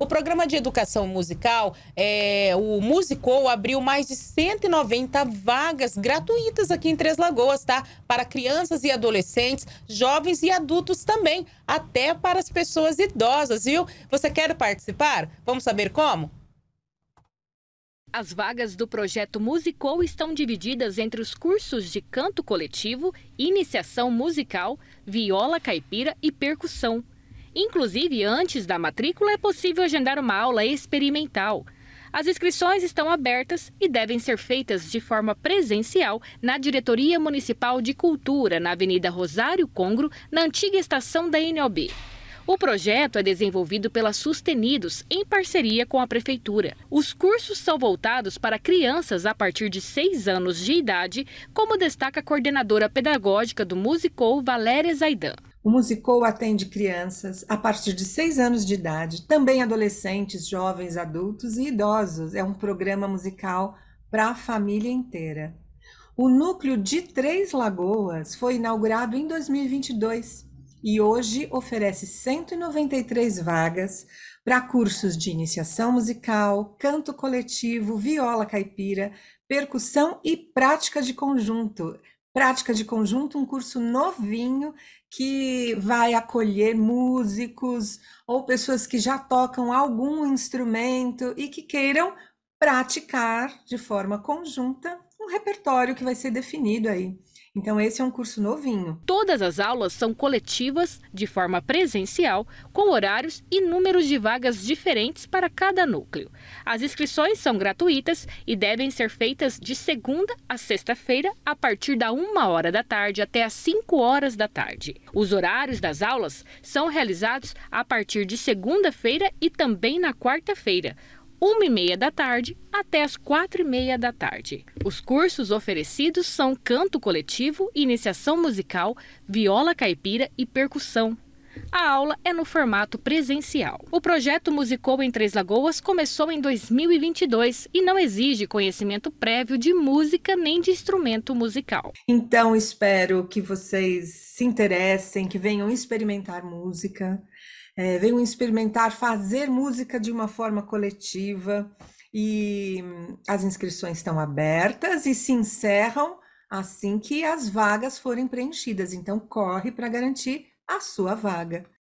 O programa de educação musical, é, o Musicou, abriu mais de 190 vagas gratuitas aqui em Três Lagoas, tá? Para crianças e adolescentes, jovens e adultos também, até para as pessoas idosas, viu? Você quer participar? Vamos saber como? As vagas do projeto Musicou estão divididas entre os cursos de canto coletivo, iniciação musical, viola caipira e percussão. Inclusive, antes da matrícula, é possível agendar uma aula experimental. As inscrições estão abertas e devem ser feitas de forma presencial na Diretoria Municipal de Cultura, na Avenida Rosário Congro, na antiga estação da NOB. O projeto é desenvolvido pela Sustenidos, em parceria com a Prefeitura. Os cursos são voltados para crianças a partir de 6 anos de idade, como destaca a coordenadora pedagógica do Musicou, Valéria Zaidan. O Musicou atende crianças a partir de 6 anos de idade, também adolescentes, jovens, adultos e idosos. É um programa musical para a família inteira. O núcleo de Três Lagoas foi inaugurado em 2022 e hoje oferece 193 vagas para cursos de iniciação musical, canto coletivo, viola caipira, percussão e prática de conjunto. Prática de Conjunto, um curso novinho que vai acolher músicos ou pessoas que já tocam algum instrumento e que queiram praticar de forma conjunta um repertório que vai ser definido aí. Então, esse é um curso novinho. Todas as aulas são coletivas, de forma presencial, com horários e números de vagas diferentes para cada núcleo. As inscrições são gratuitas e devem ser feitas de segunda a sexta-feira, a partir da uma hora da tarde até as 5 horas da tarde. Os horários das aulas são realizados a partir de segunda-feira e também na quarta-feira. 1 e meia da tarde até as quatro e meia da tarde. Os cursos oferecidos são canto coletivo, iniciação musical, viola caipira e percussão a aula é no formato presencial. O projeto Musicou em Três Lagoas começou em 2022 e não exige conhecimento prévio de música nem de instrumento musical. Então, espero que vocês se interessem, que venham experimentar música, é, venham experimentar fazer música de uma forma coletiva. E hum, as inscrições estão abertas e se encerram assim que as vagas forem preenchidas. Então, corre para garantir a sua vaga.